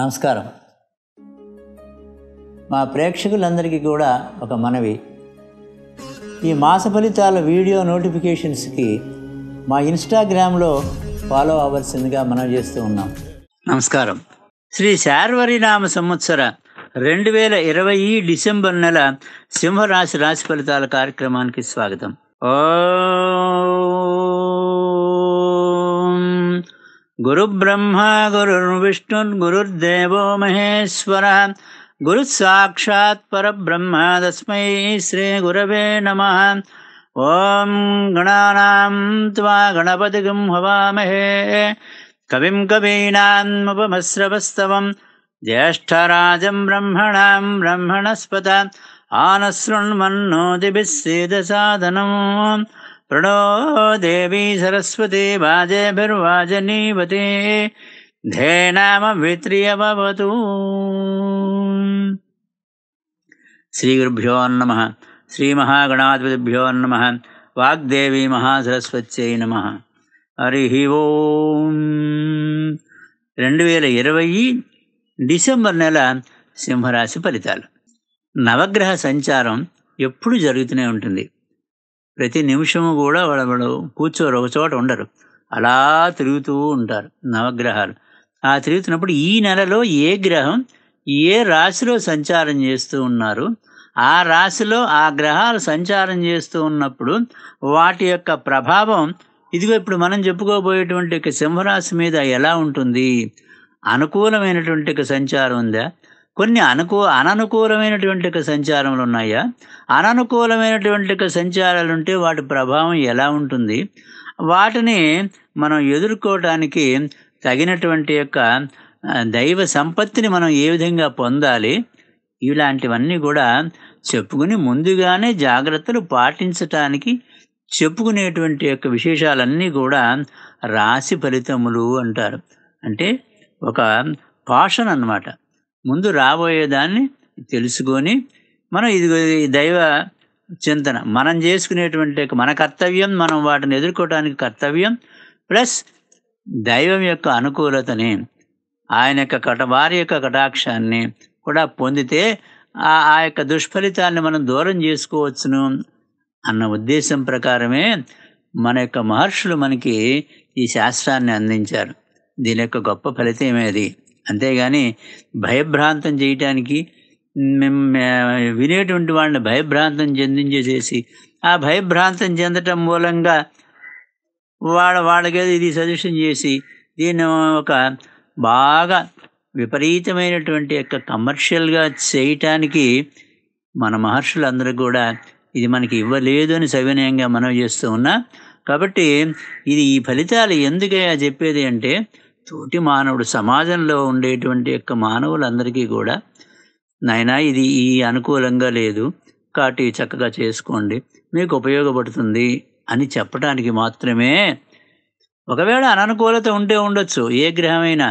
నమస్కారం మా ప్రేక్షకులందరికీ కూడా ఒక మనవి ఈ మాస ఫలితాల వీడియో నోటిఫికేషన్స్కి మా ఇన్స్టాగ్రామ్లో ఫాలో అవ్వాల్సిందిగా మనం చేస్తూ ఉన్నాం నమస్కారం శ్రీ శార్వరినామ సంవత్సర రెండు వేల ఇరవై డిసెంబర్ నెల సింహరాశి రాశి ఫలితాల కార్యక్రమానికి స్వాగతం ఓ गुरुब्रह्म गुरुर्विष्णुर्गुरुर्देवो महेश्वरः गुरुस्साक्षात् परब्रह्म तस्मै श्रीगुरवे नमः ॐ गणानां त्वा गणपतिगं हवामहे कविं कवीनामुपमश्रवस्तवम् ज्येष्ठराजं ब्रह्मणां ब्रह्मणस्पत सीदसाधनम् సరస్వతి వాజభిర్వాజనీవతే ధేనామ वाजेभिर्वाजनीवते శ్రీ గురుభ్యో నమ శ్రీ మహాగణాధిపతిభ్యో నమ వాగ్దేవి మహాసరస్వత్యై నమ హరి ఓం రెండు వేల ఇరవై డిసెంబర్ నెల సింహరాశి ఫలితాలు నవగ్రహ సంచారం ఎప్పుడు జరుగుతూనే ఉంటుంది ప్రతి నిమిషము కూడా వాళ్ళు వాళ్ళు కూర్చోరు ఒక చోట ఉండరు అలా తిరుగుతూ ఉంటారు నవగ్రహాలు ఆ తిరుగుతున్నప్పుడు ఈ నెలలో ఏ గ్రహం ఏ రాశిలో సంచారం చేస్తూ ఉన్నారు ఆ రాశిలో ఆ గ్రహాలు సంచారం చేస్తూ ఉన్నప్పుడు వాటి యొక్క ప్రభావం ఇదిగో ఇప్పుడు మనం చెప్పుకోబోయేటువంటి సింహరాశి మీద ఎలా ఉంటుంది అనుకూలమైనటువంటి సంచారం ఉందా కొన్ని అనుకూ అననుకూలమైనటువంటి సంచారములు ఉన్నాయా అననుకూలమైనటువంటి సంచారాలు ఉంటే వాటి ప్రభావం ఎలా ఉంటుంది వాటిని మనం ఎదుర్కోవటానికి తగినటువంటి యొక్క దైవ సంపత్తిని మనం ఏ విధంగా పొందాలి ఇలాంటివన్నీ కూడా చెప్పుకుని ముందుగానే జాగ్రత్తలు పాటించటానికి చెప్పుకునేటువంటి యొక్క విశేషాలన్నీ కూడా రాశి ఫలితములు అంటారు అంటే ఒక పాషన్ అన్నమాట ముందు రాబోయేదాన్ని తెలుసుకొని మనం ఇది దైవ చింతన మనం చేసుకునేటువంటి మన కర్తవ్యం మనం వాటిని ఎదుర్కోవడానికి కర్తవ్యం ప్లస్ దైవం యొక్క అనుకూలతని ఆయన యొక్క కట వారి యొక్క కటాక్షాన్ని కూడా పొందితే ఆ యొక్క దుష్ఫలితాన్ని మనం దూరం చేసుకోవచ్చును అన్న ఉద్దేశం ప్రకారమే మన యొక్క మహర్షులు మనకి ఈ శాస్త్రాన్ని అందించారు దీని యొక్క గొప్ప ఫలితం ఏది అంతేగాని భయభ్రాంతం చేయటానికి వినేటువంటి వాళ్ళని భయభ్రాంతం చెందించేసేసి ఆ భయభ్రాంతం చెందటం మూలంగా వాళ్ళ వాళ్ళకేదో ఇది సజెషన్ చేసి దీన్ని ఒక బాగా విపరీతమైనటువంటి యొక్క కమర్షియల్గా చేయటానికి మన మహర్షులందరూ కూడా ఇది మనకి ఇవ్వలేదు అని సవినయంగా మనం చేస్తూ ఉన్నా కాబట్టి ఇది ఈ ఫలితాలు ఎందుకయ్యా చెప్పేది అంటే తోటి మానవుడు సమాజంలో ఉండేటువంటి యొక్క మానవులందరికీ కూడా నైనా ఇది ఈ అనుకూలంగా లేదు కాబట్టి చక్కగా చేసుకోండి మీకు ఉపయోగపడుతుంది అని చెప్పడానికి మాత్రమే ఒకవేళ అననుకూలత ఉంటే ఉండొచ్చు ఏ గ్రహమైనా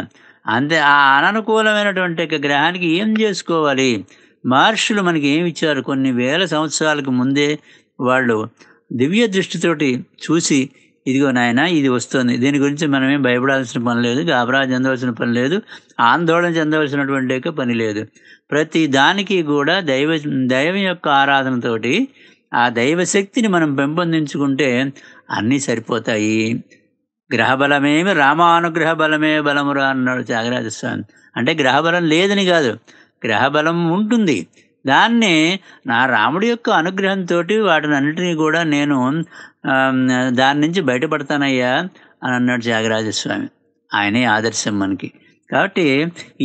అంతే ఆ అననుకూలమైనటువంటి గ్రహానికి ఏం చేసుకోవాలి మహర్షులు మనకి ఏమి ఇచ్చారు కొన్ని వేల సంవత్సరాలకు ముందే వాళ్ళు దివ్య దృష్టితోటి చూసి ఇదిగో నాయన ఇది వస్తుంది దీని గురించి మనమేం భయపడాల్సిన పని లేదు గాబరా చెందవలసిన పని లేదు ఆందోళన చెందవలసినటువంటి యొక్క పని లేదు ప్రతి దానికి కూడా దైవ దైవం యొక్క ఆరాధనతోటి ఆ దైవశక్తిని మనం పెంపొందించుకుంటే అన్నీ సరిపోతాయి గ్రహబలమేమి రామానుగ్రహ బలమే బలమురా అన్నాడు త్యాగరాజ స్వామి అంటే గ్రహబలం లేదని కాదు గ్రహబలం ఉంటుంది దాన్ని నా రాముడి యొక్క అనుగ్రహంతో వాటిని అన్నింటినీ కూడా నేను దాని నుంచి బయటపడతానయ్యా అని అన్నాడు త్యాగరాజస్వామి ఆయనే ఆదర్శం మనకి కాబట్టి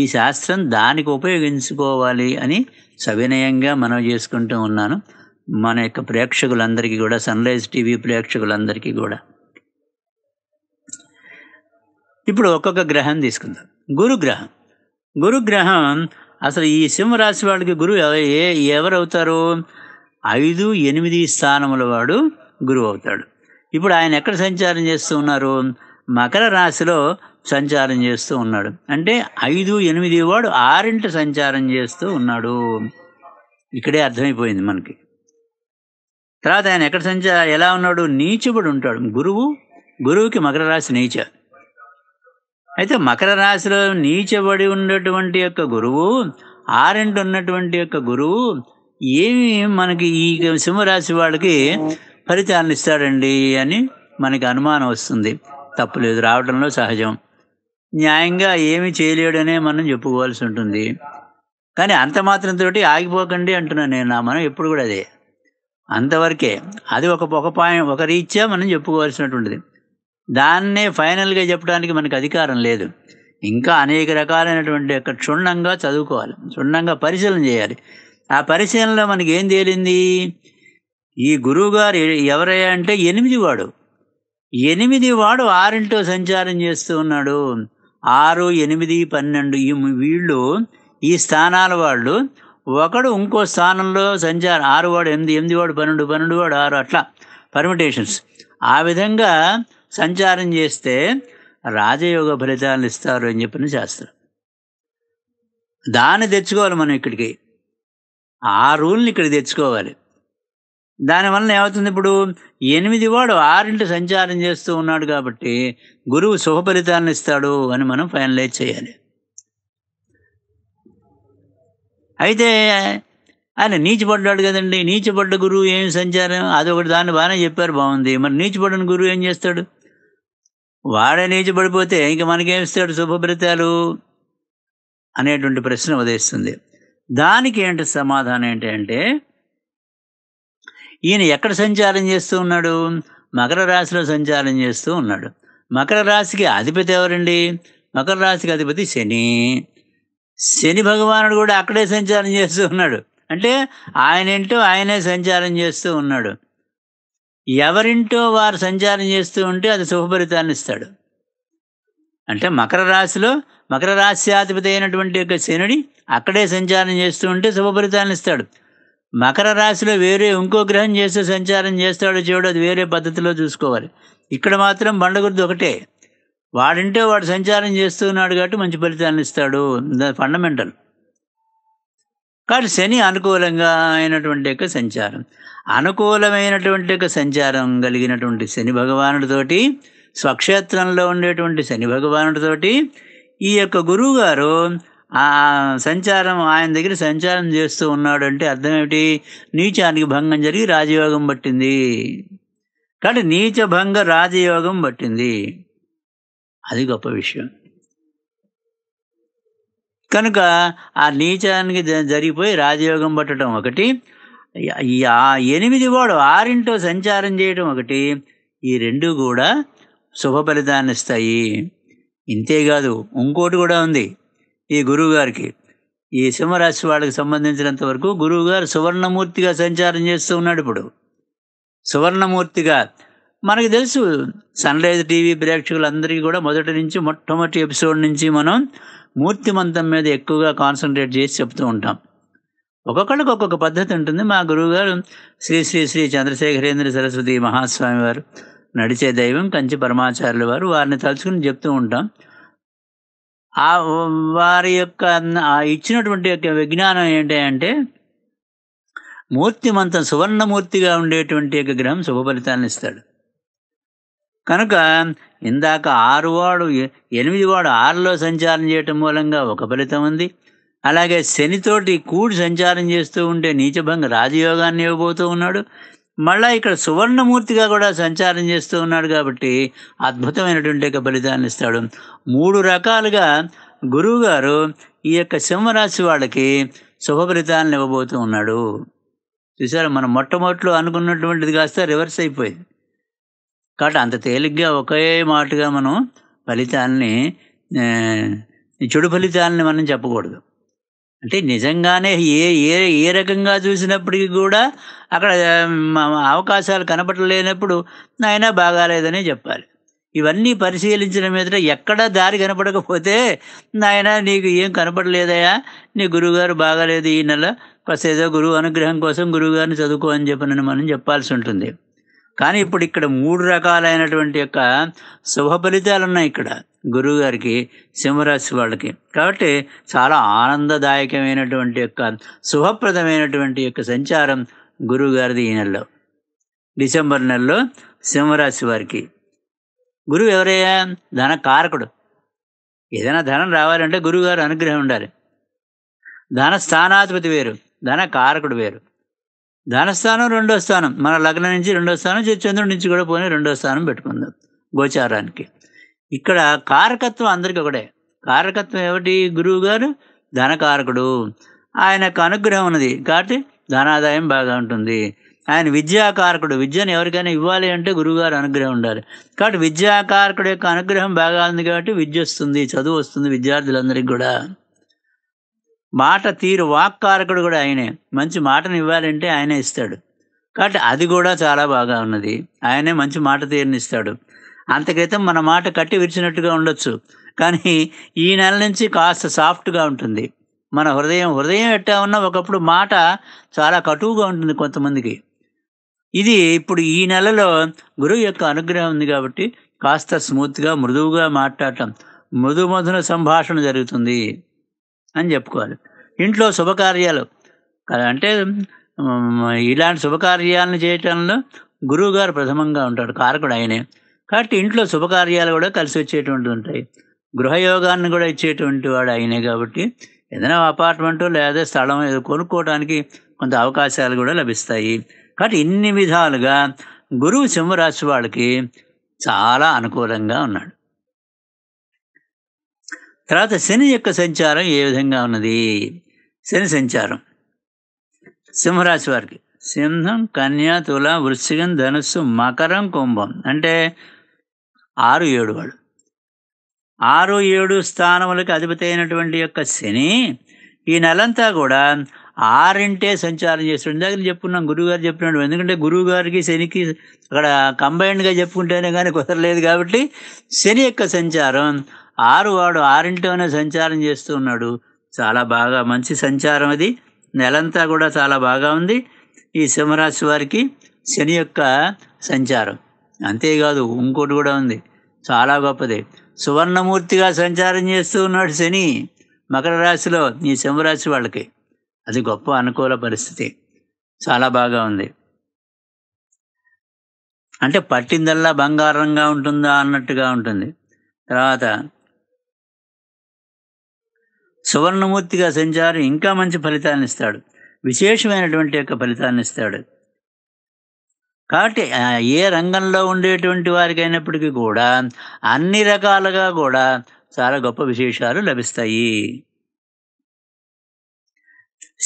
ఈ శాస్త్రం దానికి ఉపయోగించుకోవాలి అని సవినయంగా మనం చేసుకుంటూ ఉన్నాను మన యొక్క ప్రేక్షకులందరికీ కూడా సన్రైజ్ టీవీ ప్రేక్షకులందరికీ కూడా ఇప్పుడు ఒక్కొక్క గ్రహం తీసుకుందాం గురుగ్రహం గురుగ్రహం అసలు ఈ సింహరాశి వాళ్ళకి గురువు ఎవరు ఎవరవుతారు ఐదు ఎనిమిది స్థానముల వాడు గురువు అవుతాడు ఇప్పుడు ఆయన ఎక్కడ సంచారం చేస్తూ ఉన్నారు మకర రాశిలో సంచారం చేస్తూ ఉన్నాడు అంటే ఐదు ఎనిమిది వాడు ఆరింట సంచారం చేస్తూ ఉన్నాడు ఇక్కడే అర్థమైపోయింది మనకి తర్వాత ఆయన ఎక్కడ సంచా ఎలా ఉన్నాడు నీచుబడి ఉంటాడు గురువు గురువుకి మకర రాశి నీచ అయితే మకర రాశిలో నీచబడి ఉన్నటువంటి యొక్క గురువు ఆరెంట్ ఉన్నటువంటి యొక్క గురువు ఏమి మనకి ఈ సింహరాశి వాళ్ళకి ఫలితాలను ఇస్తాడండి అని మనకి అనుమానం వస్తుంది తప్పులేదు రావడంలో సహజం న్యాయంగా ఏమి చేయలేడనే మనం చెప్పుకోవాల్సి ఉంటుంది కానీ అంత మాత్రంతో ఆగిపోకండి అంటున్నాను నేను నా మనం ఎప్పుడు కూడా అదే అంతవరకే అది ఒక ఒక పాయింట్ ఒక రీత్యా మనం చెప్పుకోవాల్సినటువంటిది దాన్నే ఫైనల్గా చెప్పడానికి మనకు అధికారం లేదు ఇంకా అనేక రకాలైనటువంటి యొక్క క్షుణ్ణంగా చదువుకోవాలి క్షుణ్ణంగా పరిశీలన చేయాలి ఆ పరిశీలనలో మనకి ఏం తేలింది ఈ గురువుగారు ఎవరయ్యా అంటే ఎనిమిది వాడు ఎనిమిది వాడు ఆరింటో సంచారం చేస్తూ ఉన్నాడు ఆరు ఎనిమిది పన్నెండు ఈ వీళ్ళు ఈ స్థానాల వాళ్ళు ఒకడు ఇంకో స్థానంలో సంచారం ఆరు వాడు ఎనిమిది ఎనిమిది వాడు పన్నెండు పన్నెండు వాడు ఆరు అట్లా పర్మిటేషన్స్ ఆ విధంగా సంచారం చేస్తే రాజయోగ ఫలితాలను ఇస్తారు అని చెప్పిన శాస్త్రం దాన్ని తెచ్చుకోవాలి మనం ఇక్కడికి ఆ రూల్ని ఇక్కడ తెచ్చుకోవాలి దానివల్ల ఏమవుతుంది ఇప్పుడు ఎనిమిది వాడు ఆరింటి సంచారం చేస్తూ ఉన్నాడు కాబట్టి గురువు శుభ ఫలితాలను ఇస్తాడు అని మనం ఫైనలైజ్ చేయాలి అయితే ఆయన నీచిపడ్డాడు కదండి నీచిపడ్డ గురువు ఏం సంచారం అదొకటి దాన్ని బాగానే చెప్పారు బాగుంది మరి నీచిపడిన గురువు ఏం చేస్తాడు వాడే నీచిపడిపోతే ఇంక మనకేమిస్తాడు ఫలితాలు అనేటువంటి ప్రశ్న ఉదయిస్తుంది దానికి ఏంటి సమాధానం ఏంటంటే ఈయన ఎక్కడ సంచారం చేస్తూ ఉన్నాడు మకర రాశిలో సంచారం చేస్తూ ఉన్నాడు మకర రాశికి అధిపతి ఎవరండి మకర రాశికి అధిపతి శని శని భగవానుడు కూడా అక్కడే సంచారం చేస్తూ ఉన్నాడు అంటే ఆయనింటూ ఆయనే సంచారం చేస్తూ ఉన్నాడు ఎవరింటో వారు సంచారం చేస్తూ ఉంటే అది శుభఫలితాన్ని ఇస్తాడు అంటే మకర రాశిలో మకర రాశ్యాధిపతి అయినటువంటి యొక్క శనుడి అక్కడే సంచారం చేస్తూ ఉంటే శుభఫలితాన్ని ఇస్తాడు మకర రాశిలో వేరే ఇంకో గ్రహం చేస్తే సంచారం చేస్తాడో చూడు అది వేరే పద్ధతిలో చూసుకోవాలి ఇక్కడ మాత్రం బండగురుడు ఒకటే వాడింటే వాడు సంచారం చేస్తున్నాడు కాబట్టి మంచి ఫలితాన్ని ఇస్తాడు ఫండమెంటల్ కాదు శని అనుకూలంగా అయినటువంటి యొక్క సంచారం అనుకూలమైనటువంటి యొక్క సంచారం కలిగినటువంటి శని భగవానుడితోటి స్వక్షేత్రంలో ఉండేటువంటి శని భగవానుడితోటి ఈ యొక్క గురువుగారు ఆ సంచారం ఆయన దగ్గర సంచారం చేస్తూ ఉన్నాడు అంటే అర్థం ఏమిటి నీచానికి భంగం జరిగి రాజయోగం పట్టింది కాబట్టి నీచ భంగ రాజయోగం పట్టింది అది గొప్ప విషయం కనుక ఆ నీచానికి జరిగిపోయి రాజయోగం పట్టడం ఒకటి ఆ ఎనిమిది వాడు ఆరింటో సంచారం చేయడం ఒకటి ఈ రెండు కూడా శుభ ఫలితాన్ని ఇస్తాయి ఇంతేకాదు ఇంకోటి కూడా ఉంది ఈ గురువుగారికి ఈ సింహరాశి వాళ్ళకి సంబంధించినంత వరకు గురువుగారు సువర్ణమూర్తిగా సంచారం చేస్తూ ఉన్నాడు ఇప్పుడు సువర్ణమూర్తిగా మనకు తెలుసు సన్ రైజ్ టీవీ ప్రేక్షకులందరికీ కూడా మొదటి నుంచి మొట్టమొదటి ఎపిసోడ్ నుంచి మనం మూర్తిమంతం మీద ఎక్కువగా కాన్సన్ట్రేట్ చేసి చెప్తూ ఉంటాం ఒక్కొక్కళ్ళకి ఒక్కొక్క పద్ధతి ఉంటుంది మా గురువుగారు శ్రీ శ్రీ శ్రీ చంద్రశేఖరేంద్ర సరస్వతి మహాస్వామి వారు నడిచే దైవం కంచి పరమాచార్యుల వారు వారిని తలుచుకుని చెప్తూ ఉంటాం ఆ వారి యొక్క ఇచ్చినటువంటి యొక్క విజ్ఞానం ఏంటి ఏంటంటే మూర్తిమంతం సువర్ణమూర్తిగా ఉండేటువంటి యొక్క గ్రహం శుభ ఫలితాన్ని ఇస్తాడు కనుక ఇందాక ఆరు వాడు ఎనిమిది వాడు ఆరులో సంచారం చేయటం మూలంగా ఒక ఫలితం ఉంది అలాగే శనితోటి కూడి సంచారం చేస్తూ ఉంటే నీచభంగ రాజయోగాన్ని ఇవ్వబోతూ ఉన్నాడు మళ్ళా ఇక్కడ సువర్ణమూర్తిగా కూడా సంచారం చేస్తూ ఉన్నాడు కాబట్టి అద్భుతమైనటువంటి యొక్క బలిదాన్ని ఇస్తాడు మూడు రకాలుగా గురువుగారు ఈ యొక్క సింహరాశి వాళ్ళకి శుభ ఫలితాలను ఇవ్వబోతూ ఉన్నాడు చూసారా మనం మొట్టమొదట్లో అనుకున్నటువంటిది కాస్త రివర్స్ అయిపోయింది కాబట్టి అంత తేలిగ్గా ఒకే మాటగా మనం ఫలితాలని చెడు ఫలితాలని మనం చెప్పకూడదు అంటే నిజంగానే ఏ ఏ ఏ రకంగా చూసినప్పటికీ కూడా అక్కడ అవకాశాలు కనపడలేనప్పుడు ఆయన బాగాలేదనే చెప్పాలి ఇవన్నీ పరిశీలించిన మీద ఎక్కడ దారి కనపడకపోతే నాయన నీకు ఏం కనపడలేదయా నీ గురువుగారు బాగాలేదు ఈ నెల ఫస్ట్ ఏదో గురువు అనుగ్రహం కోసం గురువుగారిని చదువుకో అని చెప్పనని మనం చెప్పాల్సి ఉంటుంది కానీ ఇప్పుడు ఇక్కడ మూడు రకాలైనటువంటి యొక్క శుభ ఫలితాలు ఉన్నాయి ఇక్కడ గురువు గారికి సింహరాశి వాళ్ళకి కాబట్టి చాలా ఆనందదాయకమైనటువంటి యొక్క శుభప్రదమైనటువంటి యొక్క సంచారం గురువు గారిది ఈ నెలలో డిసెంబర్ నెలలో సింహరాశి వారికి గురువు ఎవరయ్యా ధన కారకుడు ఏదైనా ధనం రావాలంటే గురువుగారు అనుగ్రహం ఉండాలి ధన స్థానాధిపతి వేరు ధన కారకుడు వేరు ధనస్థానం రెండో స్థానం మన లగ్నం నుంచి రెండో స్థానం చంద్రుడి నుంచి కూడా పోయి రెండో స్థానం పెట్టుకుందాం గోచారానికి ఇక్కడ కారకత్వం అందరికీ ఒకటే కారకత్వం ఏమిటి గురువు గారు ధనకారకుడు ఆయనకు అనుగ్రహం ఉన్నది కాబట్టి ధనాదాయం బాగా ఉంటుంది ఆయన విద్యాకారకుడు విద్యను ఎవరికైనా ఇవ్వాలి అంటే గురువుగారు అనుగ్రహం ఉండాలి కాబట్టి విద్యాకారకుడు యొక్క అనుగ్రహం బాగా ఉంది కాబట్టి విద్య వస్తుంది చదువు వస్తుంది విద్యార్థులందరికీ కూడా మాట తీరు వాక్కారకుడు కూడా ఆయనే మంచి మాటను ఇవ్వాలంటే ఆయనే ఇస్తాడు కాబట్టి అది కూడా చాలా బాగా ఉన్నది ఆయనే మంచి మాట తీరుని అంత క్రితం మన మాట కట్టి విరిచినట్టుగా ఉండొచ్చు కానీ ఈ నెల నుంచి కాస్త సాఫ్ట్గా ఉంటుంది మన హృదయం హృదయం ఎట్టా ఉన్నా ఒకప్పుడు మాట చాలా కటువుగా ఉంటుంది కొంతమందికి ఇది ఇప్పుడు ఈ నెలలో గురువు యొక్క అనుగ్రహం ఉంది కాబట్టి కాస్త స్మూత్గా మృదువుగా మాట్లాడటం మృదు మధున సంభాషణ జరుగుతుంది అని చెప్పుకోవాలి ఇంట్లో శుభకార్యాలు అంటే ఇలాంటి శుభకార్యాలను చేయటంలో గురువుగారు ప్రథమంగా ఉంటాడు కారకుడు ఆయనే కాబట్టి ఇంట్లో శుభకార్యాలు కూడా కలిసి వచ్చేటువంటి ఉంటాయి గృహయోగాన్ని కూడా ఇచ్చేటువంటి వాడు ఆయనే కాబట్టి ఏదైనా అపార్ట్మెంట్ లేదా స్థలం ఏదో కొనుక్కోవడానికి కొంత అవకాశాలు కూడా లభిస్తాయి కాబట్టి ఇన్ని విధాలుగా గురువు సింహరాశి వాళ్ళకి చాలా అనుకూలంగా ఉన్నాడు తర్వాత శని యొక్క సంచారం ఏ విధంగా ఉన్నది శని సంచారం సింహరాశి వారికి సింహం కన్యా తుల వృశ్చికం ధనుస్సు మకరం కుంభం అంటే ఆరు ఏడు వాళ్ళు ఆరు ఏడు స్థానములకు అధిపతి అయినటువంటి యొక్క శని ఈ నెలంతా కూడా ఆరింటే సంచారం చేస్తుంది దగ్గర చెప్పుకున్నాం గురువుగారు చెప్పినాడు ఎందుకంటే గురువుగారికి శనికి అక్కడ కంబైన్డ్గా చెప్పుకుంటేనే కానీ కుదరలేదు కాబట్టి శని యొక్క సంచారం ఆరు వాడు ఆరింటిలోనే సంచారం చేస్తూ ఉన్నాడు చాలా బాగా మంచి సంచారం అది నెలంతా కూడా చాలా బాగా ఉంది ఈ సింహరాశి వారికి శని యొక్క సంచారం అంతేకాదు ఇంకోటి కూడా ఉంది చాలా గొప్పది సువర్ణమూర్తిగా సంచారం చేస్తూ ఉన్నాడు శని మకర రాశిలో ఈ సింహరాశి వాళ్ళకి అది గొప్ప అనుకూల పరిస్థితి చాలా బాగా ఉంది అంటే పట్టిందల్లా బంగారంగా ఉంటుందా అన్నట్టుగా ఉంటుంది తర్వాత సువర్ణమూర్తిగా సంచారం ఇంకా మంచి ఫలితాన్ని ఇస్తాడు విశేషమైనటువంటి యొక్క ఫలితాన్ని ఇస్తాడు కాబట్టి ఏ రంగంలో ఉండేటువంటి వారికి అయినప్పటికీ కూడా అన్ని రకాలుగా కూడా చాలా గొప్ప విశేషాలు లభిస్తాయి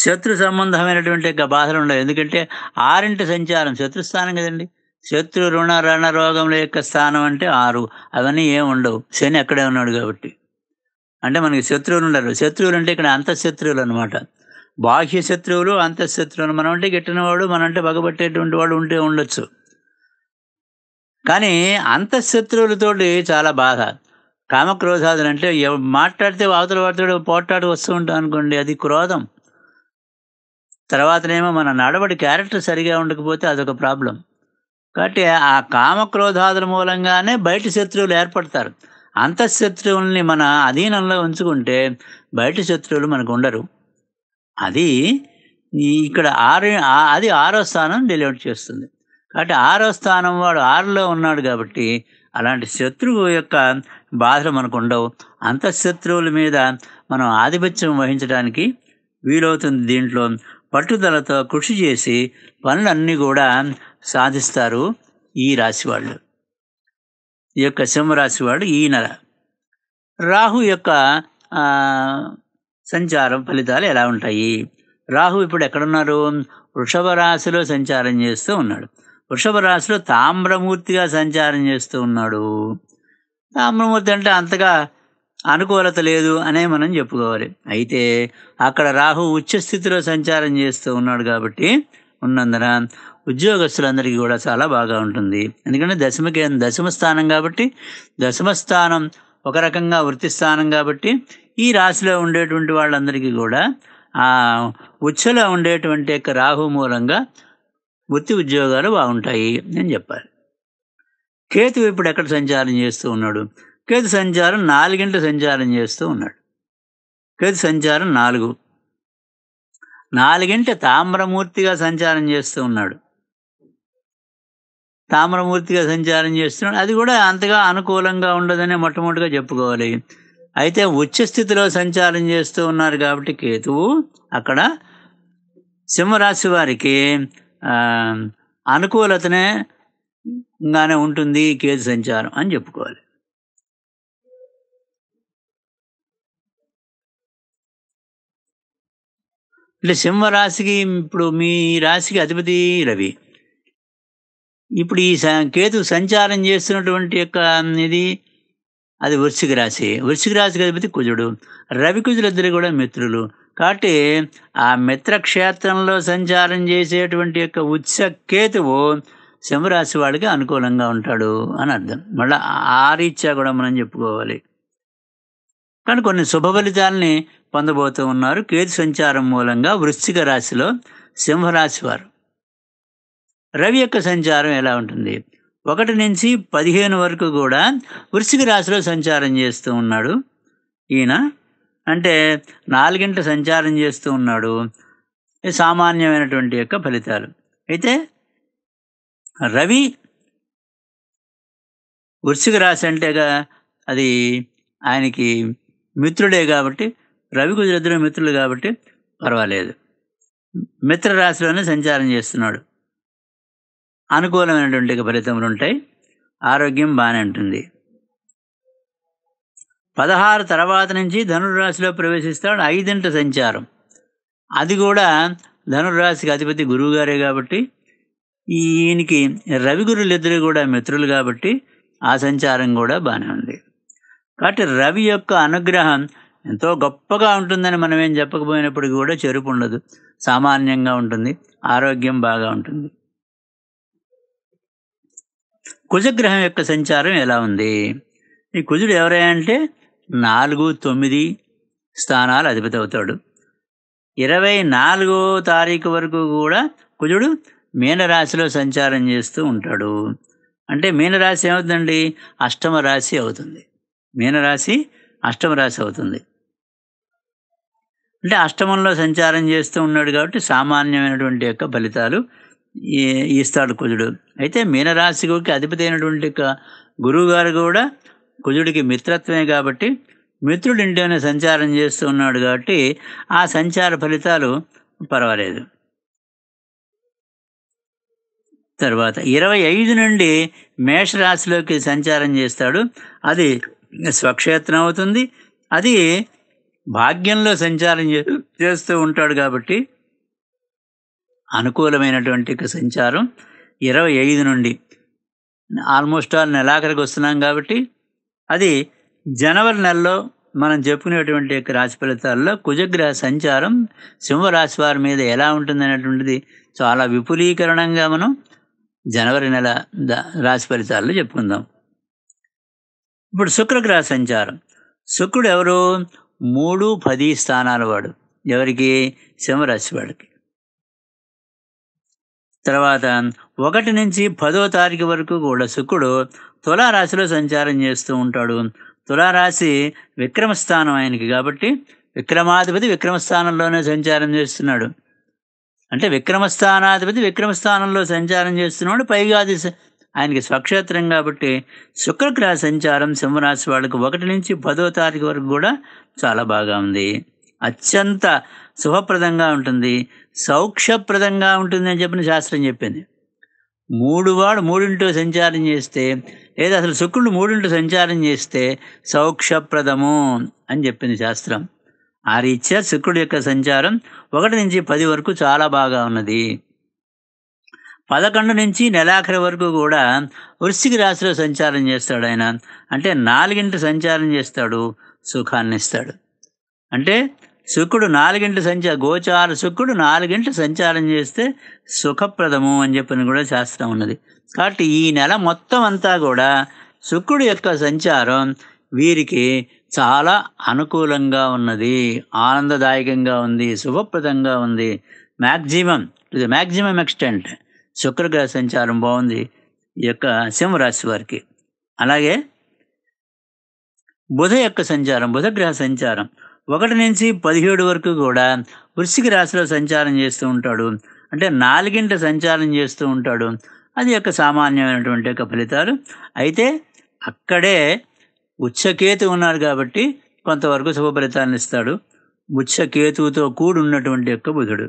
శత్రు సంబంధమైనటువంటి యొక్క బాధలు ఉండవు ఎందుకంటే ఆరింటి సంచారం శత్రుస్థానం కదండి శత్రు రుణ రణ రోగముల యొక్క స్థానం అంటే ఆరు అవన్నీ ఏమి ఉండవు శని అక్కడే ఉన్నాడు కాబట్టి అంటే మనకి శత్రువులు ఉండరు శత్రువులు అంటే ఇక్కడ శత్రువులు అనమాట బాహ్య శత్రువులు శత్రువులు మనం అంటే గిట్టినవాడు మనం అంటే బగబట్టేటువంటి వాడు ఉంటే ఉండొచ్చు కానీ అంతఃశత్రువులతోటి చాలా బాధ కామక్రోధాదులు అంటే మాట్లాడితే అవతల వాడితో పోట్లాడి వస్తూ ఉంటాం అనుకోండి అది క్రోధం తర్వాతనేమో మన నడవడి క్యారెక్టర్ సరిగా ఉండకపోతే అదొక ప్రాబ్లం కాబట్టి ఆ కామక్రోధాదుల మూలంగానే బయట శత్రువులు ఏర్పడతారు అంతఃశత్రువుల్ని మన అధీనంలో ఉంచుకుంటే బయట శత్రువులు మనకు ఉండరు అది ఇక్కడ ఆరు అది ఆరో స్థానం డెలివర్ చేస్తుంది కాబట్టి ఆరో స్థానం వాడు ఆరులో ఉన్నాడు కాబట్టి అలాంటి శత్రువు యొక్క బాధలు మనకు ఉండవు అంతఃశత్రువుల మీద మనం ఆధిపత్యం వహించడానికి వీలవుతుంది దీంట్లో పట్టుదలతో కృషి చేసి పనులన్నీ కూడా సాధిస్తారు ఈ రాశి వాళ్ళు ఈ యొక్క సింహరాశి వాడు ఈ నెల రాహు యొక్క సంచారం ఫలితాలు ఎలా ఉంటాయి రాహు ఇప్పుడు ఎక్కడున్నారు వృషభ రాశిలో సంచారం చేస్తూ ఉన్నాడు వృషభ రాశిలో తామ్రమూర్తిగా సంచారం చేస్తూ ఉన్నాడు తామ్రమూర్తి అంటే అంతగా అనుకూలత లేదు అనే మనం చెప్పుకోవాలి అయితే అక్కడ రాహు ఉచ్చస్థితిలో స్థితిలో సంచారం చేస్తూ ఉన్నాడు కాబట్టి ఉన్నందున ఉద్యోగస్తులందరికీ కూడా చాలా బాగా ఉంటుంది ఎందుకంటే దశమ దశమ స్థానం కాబట్టి దశమ స్థానం ఒక రకంగా వృత్తి స్థానం కాబట్టి ఈ రాశిలో ఉండేటువంటి వాళ్ళందరికీ కూడా ఆ ఉచ్చలో ఉండేటువంటి యొక్క రాహు మూలంగా వృత్తి ఉద్యోగాలు బాగుంటాయి అని చెప్పాలి కేతు ఇప్పుడు ఎక్కడ సంచారం చేస్తూ ఉన్నాడు కేతు సంచారం నాలుగింట సంచారం చేస్తూ ఉన్నాడు కేతు సంచారం నాలుగు నాలుగింట తామ్రమూర్తిగా సంచారం చేస్తూ ఉన్నాడు తామ్రమూర్తిగా సంచారం చేస్తున్నాడు అది కూడా అంతగా అనుకూలంగా ఉండదని మొట్టమొదటిగా చెప్పుకోవాలి అయితే ఉచ్చ స్థితిలో సంచారం చేస్తూ ఉన్నారు కాబట్టి కేతువు అక్కడ సింహరాశి వారికి అనుకూలతనే గానే ఉంటుంది కేతు సంచారం అని చెప్పుకోవాలి అంటే సింహరాశికి ఇప్పుడు మీ రాశికి అధిపతి రవి ఇప్పుడు ఈ కేతు సంచారం చేస్తున్నటువంటి యొక్క ఇది అది వృశ్చిక రాశి వృశ్చిక రాశి అధిపతి కుజుడు రవికుజులిద్దరు కూడా మిత్రులు కాబట్టి ఆ మిత్ర క్షేత్రంలో సంచారం చేసేటువంటి యొక్క ఉత్స కేతువు సింహరాశి వాడికి అనుకూలంగా ఉంటాడు అని అర్థం మళ్ళీ ఆ రీత్యా కూడా మనం చెప్పుకోవాలి కానీ కొన్ని శుభ ఫలితాలని పొందబోతూ ఉన్నారు కేతు సంచారం మూలంగా వృశ్చిక రాశిలో సింహరాశి వారు రవి యొక్క సంచారం ఎలా ఉంటుంది ఒకటి నుంచి పదిహేను వరకు కూడా వృశ్చిక రాశిలో సంచారం చేస్తూ ఉన్నాడు ఈయన అంటే నాలుగింట సంచారం చేస్తూ ఉన్నాడు సామాన్యమైనటువంటి యొక్క ఫలితాలు అయితే రవి వృశ్చిక రాశి అంటేగా అది ఆయనకి మిత్రుడే కాబట్టి రవి కుదిరిద్దరు మిత్రులు కాబట్టి పర్వాలేదు మిత్ర రాశిలోనే సంచారం చేస్తున్నాడు అనుకూలమైనటువంటి ఫలితములు ఉంటాయి ఆరోగ్యం బాగానే ఉంటుంది పదహారు తర్వాత నుంచి ధనుర్రాశిలో ప్రవేశిస్తాడు ఐదింట సంచారం అది కూడా ధనుర్రాశికి అధిపతి గురువుగారే కాబట్టి ఈయనకి రవి గురులిద్దరు కూడా మిత్రులు కాబట్టి ఆ సంచారం కూడా బాగానే ఉంది కాబట్టి రవి యొక్క అనుగ్రహం ఎంతో గొప్పగా ఉంటుందని మనం ఏం చెప్పకపోయినప్పటికీ కూడా చెరుపు ఉండదు సామాన్యంగా ఉంటుంది ఆరోగ్యం బాగా ఉంటుంది కుజగ్రహం యొక్క సంచారం ఎలా ఉంది ఈ కుజుడు ఎవరంటే నాలుగు తొమ్మిది స్థానాలు అధిపతి అవుతాడు ఇరవై నాలుగో తారీఖు వరకు కూడా కుజుడు మీనరాశిలో సంచారం చేస్తూ ఉంటాడు అంటే మీనరాశి ఏమవుతుందండి అష్టమ రాశి అవుతుంది మీనరాశి అష్టమ రాశి అవుతుంది అంటే అష్టమంలో సంచారం చేస్తూ ఉన్నాడు కాబట్టి సామాన్యమైనటువంటి యొక్క ఫలితాలు ఇస్తాడు కుజుడు అయితే మీనరాశికి అధిపతి అయినటువంటి గురువు గారు కూడా కుజుడికి మిత్రత్వమే కాబట్టి మిత్రుడి ఇంటినే సంచారం చేస్తూ ఉన్నాడు కాబట్టి ఆ సంచార ఫలితాలు పర్వాలేదు తర్వాత ఇరవై ఐదు నుండి మేషరాశిలోకి సంచారం చేస్తాడు అది స్వక్షేత్రం అవుతుంది అది భాగ్యంలో సంచారం చేస్తూ ఉంటాడు కాబట్టి అనుకూలమైనటువంటి సంచారం ఇరవై ఐదు నుండి ఆల్మోస్ట్ ఆల్ నెలాఖరికి వస్తున్నాం కాబట్టి అది జనవరి నెలలో మనం చెప్పుకునేటువంటి యొక్క రాశి ఫలితాల్లో కుజగ్రహ సంచారం సింహరాశి వారి మీద ఎలా ఉంటుంది అనేటువంటిది చాలా విపులీకరణంగా మనం జనవరి నెల రాశి ఫలితాల్లో చెప్పుకుందాం ఇప్పుడు శుక్రగ్రహ సంచారం శుక్రుడు ఎవరు మూడు పది స్థానాల వాడు ఎవరికి సింహరాశి వాడికి తర్వాత ఒకటి నుంచి పదో తారీఖు వరకు కూడా శుక్రుడు తులారాశిలో సంచారం చేస్తూ ఉంటాడు తులారాశి విక్రమస్థానం ఆయనకి కాబట్టి విక్రమాధిపతి విక్రమస్థానంలోనే సంచారం చేస్తున్నాడు అంటే విక్రమస్థానాధిపతి విక్రమస్థానంలో సంచారం చేస్తున్నాడు పైగా అది ఆయనకి స్వక్షేత్రం కాబట్టి శుక్రగ్రహ సంచారం సింహరాశి వాళ్ళకి ఒకటి నుంచి పదో తారీఖు వరకు కూడా చాలా బాగా ఉంది అత్యంత శుభప్రదంగా ఉంటుంది సౌక్ష్యప్రదంగా ఉంటుంది అని చెప్పిన శాస్త్రం చెప్పింది మూడు వాడు మూడింటో సంచారం చేస్తే లేదా అసలు శుక్రుడు మూడింటో సంచారం చేస్తే సౌక్ష్యప్రదము అని చెప్పింది శాస్త్రం ఆ రీత్యా శుక్రుడు యొక్క సంచారం ఒకటి నుంచి పది వరకు చాలా బాగా ఉన్నది పదకొండు నుంచి నెలాఖరి వరకు కూడా వృశ్చిక రాశిలో సంచారం చేస్తాడు ఆయన అంటే నాలుగింటి సంచారం చేస్తాడు సుఖాన్ని ఇస్తాడు అంటే శుక్రుడు నాలుగింటి సంచ గోచార శుక్రుడు నాలుగింటి సంచారం చేస్తే సుఖప్రదము అని చెప్పిన కూడా శాస్త్రం ఉన్నది కాబట్టి ఈ నెల మొత్తం అంతా కూడా శుక్రుడు యొక్క సంచారం వీరికి చాలా అనుకూలంగా ఉన్నది ఆనందదాయకంగా ఉంది శుభప్రదంగా ఉంది మ్యాక్సిమం ఇది మ్యాక్సిమం ఎక్స్టెంట్ శుక్రగ్రహ సంచారం బాగుంది ఈ యొక్క సింహరాశి వారికి అలాగే బుధ యొక్క సంచారం బుధగ్రహ సంచారం ఒకటి నుంచి పదిహేడు వరకు కూడా వృశ్చిక రాశిలో సంచారం చేస్తూ ఉంటాడు అంటే నాలుగింట సంచారం చేస్తూ ఉంటాడు అది యొక్క సామాన్యమైనటువంటి యొక్క ఫలితాలు అయితే అక్కడే ఉచ్చకేతు ఉన్నారు కాబట్టి కొంతవరకు శుభ ఫలితాన్ని ఇస్తాడు ఉచ్చకేతువుతో కూడి ఉన్నటువంటి యొక్క బుధుడు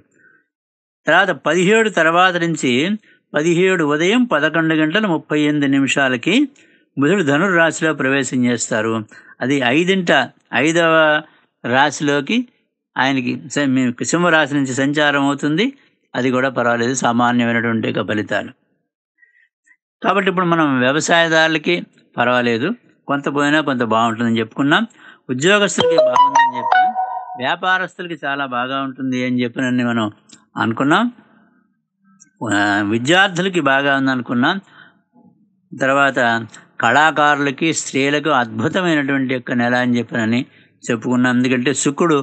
తర్వాత పదిహేడు తర్వాత నుంచి పదిహేడు ఉదయం పదకొండు గంటల ముప్పై ఎనిమిది నిమిషాలకి బుధుడు ధనుర్ రాశిలో ప్రవేశం చేస్తారు అది ఐదింట ఐదవ రాశిలోకి ఆయనకి సింహరాశి నుంచి సంచారం అవుతుంది అది కూడా పర్వాలేదు సామాన్యమైనటువంటి ఫలితాలు కాబట్టి ఇప్పుడు మనం వ్యవసాయదారులకి పర్వాలేదు కొంత పోయినా కొంత బాగుంటుందని చెప్పుకున్నాం ఉద్యోగస్తులకి బాగుందని చెప్పాం వ్యాపారస్తులకి చాలా బాగా ఉంటుంది అని చెప్పినని మనం అనుకున్నాం విద్యార్థులకి బాగా అనుకున్నాం తర్వాత కళాకారులకి స్త్రీలకు అద్భుతమైనటువంటి యొక్క నెల అని చెప్పినని చెప్పుకున్నాం ఎందుకంటే శుక్రుడు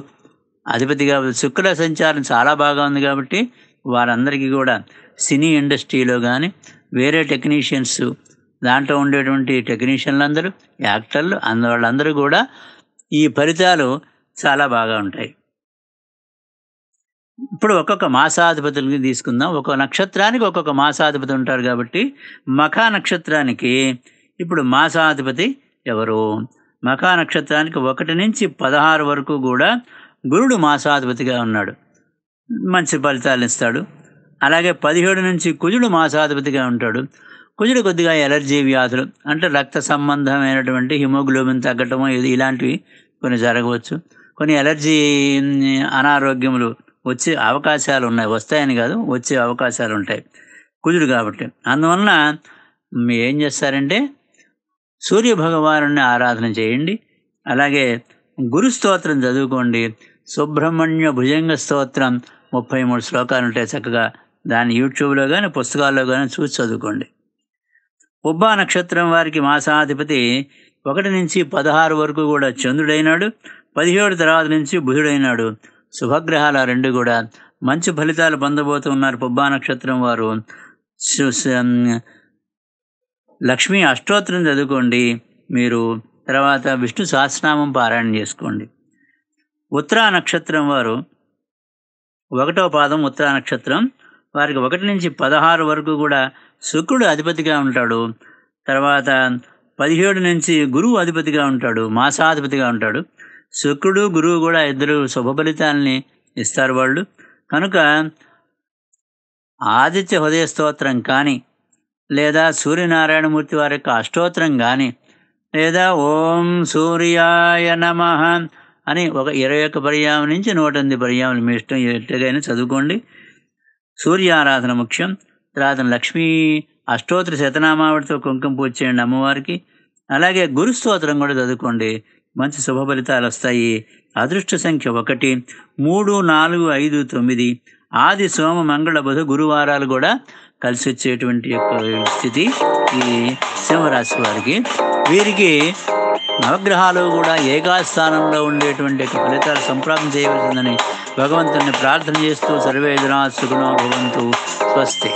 అధిపతి కాబట్టి శుక్ర సంచారం చాలా బాగా ఉంది కాబట్టి వారందరికీ కూడా సినీ ఇండస్ట్రీలో కానీ వేరే టెక్నీషియన్స్ దాంట్లో ఉండేటువంటి టెక్నీషియన్లు అందరూ యాక్టర్లు వాళ్ళందరూ కూడా ఈ ఫలితాలు చాలా బాగా ఉంటాయి ఇప్పుడు ఒక్కొక్క మాసాధిపతులకి తీసుకుందాం ఒక్కొక్క నక్షత్రానికి ఒక్కొక్క మాసాధిపతి ఉంటారు కాబట్టి మఖా నక్షత్రానికి ఇప్పుడు మాసాధిపతి ఎవరు మకా నక్షత్రానికి ఒకటి నుంచి పదహారు వరకు కూడా గురుడు మాసాధిపతిగా ఉన్నాడు మంచి ఫలితాలు ఇస్తాడు అలాగే పదిహేడు నుంచి కుజుడు మాసాధిపతిగా ఉంటాడు కుజుడు కొద్దిగా ఎలర్జీ వ్యాధులు అంటే రక్త సంబంధమైనటువంటి హిమోగ్లోబిన్ తగ్గటము ఇది ఇలాంటివి కొన్ని జరగవచ్చు కొన్ని ఎలర్జీ అనారోగ్యములు వచ్చే అవకాశాలు ఉన్నాయి వస్తాయని కాదు వచ్చే అవకాశాలు ఉంటాయి కుజుడు కాబట్టి అందువలన ఏం చేస్తారంటే సూర్య భగవాను ఆరాధన చేయండి అలాగే గురు స్తోత్రం చదువుకోండి సుబ్రహ్మణ్య భుజంగ స్తోత్రం ముప్పై మూడు శ్లోకాలు ఉంటాయి చక్కగా దాన్ని యూట్యూబ్లో కానీ పుస్తకాల్లో కానీ చూసి చదువుకోండి ఉబ్బా నక్షత్రం వారికి మాసాధిపతి ఒకటి నుంచి పదహారు వరకు కూడా చంద్రుడైనాడు పదిహేడు తర్వాత నుంచి బుధుడైనాడు శుభగ్రహాల రెండు కూడా మంచి ఫలితాలు పొందబోతున్నారు పుబ్బా నక్షత్రం వారు లక్ష్మీ అష్టోత్తరం చదువుకోండి మీరు తర్వాత విష్ణు సహస్రనామం పారాయణ చేసుకోండి ఉత్తరా నక్షత్రం వారు ఒకటో పాదం ఉత్తరా నక్షత్రం వారికి ఒకటి నుంచి పదహారు వరకు కూడా శుక్రుడు అధిపతిగా ఉంటాడు తర్వాత పదిహేడు నుంచి గురువు అధిపతిగా ఉంటాడు మాసాధిపతిగా ఉంటాడు శుక్రుడు గురువు కూడా ఇద్దరు శుభ ఫలితాలని ఇస్తారు వాళ్ళు కనుక ఆదిత్య హృదయ స్తోత్రం కానీ లేదా సూర్యనారాయణమూర్తి వారి యొక్క అష్టోత్తరం కానీ లేదా ఓం సూర్యాయ నమ అని ఒక ఇరవై ఒక్క పర్యాయం నుంచి నూట ఎనిమిది పర్యాములు మీ ఇష్టం ఎట్టగైనా చదువుకోండి సూర్యారాధన ముఖ్యం తర్వాత లక్ష్మీ అష్టోత్తర శతనామావిడితో కుంకుమ పూజ చేయండి అమ్మవారికి అలాగే గురుస్తోత్రం కూడా చదువుకోండి మంచి శుభ ఫలితాలు వస్తాయి అదృష్ట సంఖ్య ఒకటి మూడు నాలుగు ఐదు తొమ్మిది ఆది సోమ మంగళ బుధ గురువారాలు కూడా కలిసి వచ్చేటువంటి యొక్క స్థితి ఈ సింహరాశి వారికి వీరికి నవగ్రహాలు కూడా స్థానంలో ఉండేటువంటి ఫలితాలు సంప్రాప్తం చేయవలసిందని భగవంతుని ప్రార్థన చేస్తూ సర్వేదనా సుగుణ భవంతు స్వస్తి